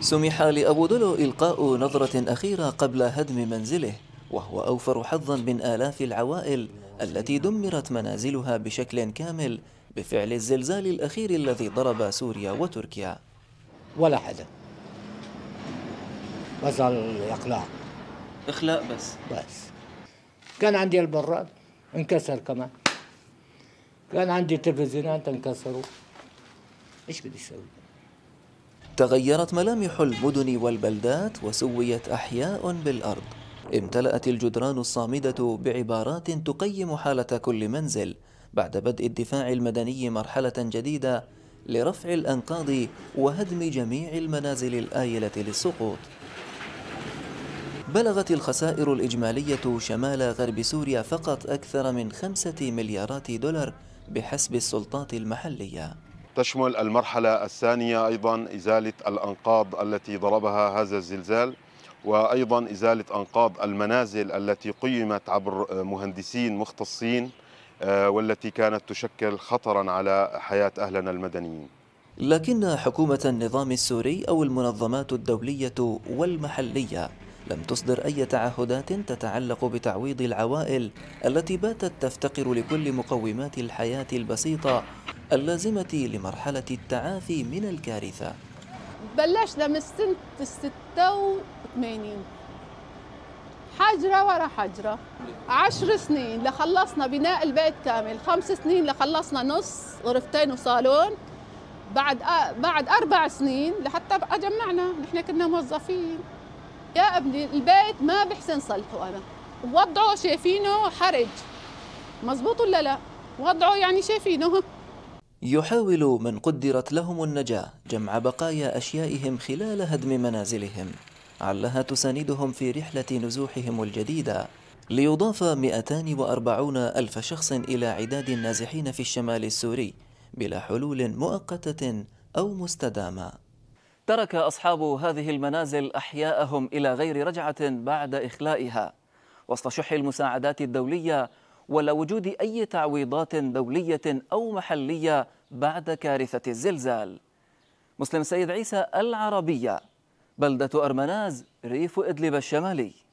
سمح لأبو دلو إلقاء نظرة أخيرة قبل هدم منزله وهو أوفر حظا من آلاف العوائل التي دمرت منازلها بشكل كامل بفعل الزلزال الأخير الذي ضرب سوريا وتركيا ولا حدا بزل إقلاع إخلاء بس بس كان عندي البراد انكسر كمان كان عندي تلفزيونات انكسروا ايش بدي اسوي؟ تغيرت ملامح المدن والبلدات وسويت أحياء بالأرض امتلأت الجدران الصامدة بعبارات تقيم حالة كل منزل بعد بدء الدفاع المدني مرحلة جديدة لرفع الأنقاض وهدم جميع المنازل الآيلة للسقوط بلغت الخسائر الإجمالية شمال غرب سوريا فقط أكثر من خمسة مليارات دولار بحسب السلطات المحلية تشمل المرحلة الثانية أيضا إزالة الأنقاض التي ضربها هذا الزلزال وأيضا إزالة أنقاض المنازل التي قيمت عبر مهندسين مختصين آه، والتي كانت تشكل خطرا على حياة أهلنا المدنيين لكن حكومة النظام السوري أو المنظمات الدولية والمحلية لم تصدر أي تعهدات تتعلق بتعويض العوائل التي باتت تفتقر لكل مقومات الحياة البسيطة اللازمة لمرحلة التعافي من الكارثة بلشنا من سنة 86 حجرة ورا حجرة عشر سنين لخلصنا بناء البيت كامل خمس سنين لخلصنا نص غرفتين وصالون بعد بعد أربع سنين لحتى بقى جمعنا نحن كنا موظفين يا ابني البيت ما بحسن صلحه أنا وضعه شايفينه حرج مزبوط ولا لا وضعه يعني شايفينه يحاول من قدرت لهم النجاة جمع بقايا أشيائهم خلال هدم منازلهم علها تساندهم في رحلة نزوحهم الجديدة ليضاف 240 ألف شخص إلى عداد النازحين في الشمال السوري بلا حلول مؤقتة أو مستدامة ترك أصحاب هذه المنازل أحياءهم إلى غير رجعة بعد إخلائها وسط شح المساعدات الدولية ولا وجود أي تعويضات دولية أو محلية بعد كارثة الزلزال مسلم سيد عيسى العربية بلدة أرمناز ريف إدلب الشمالي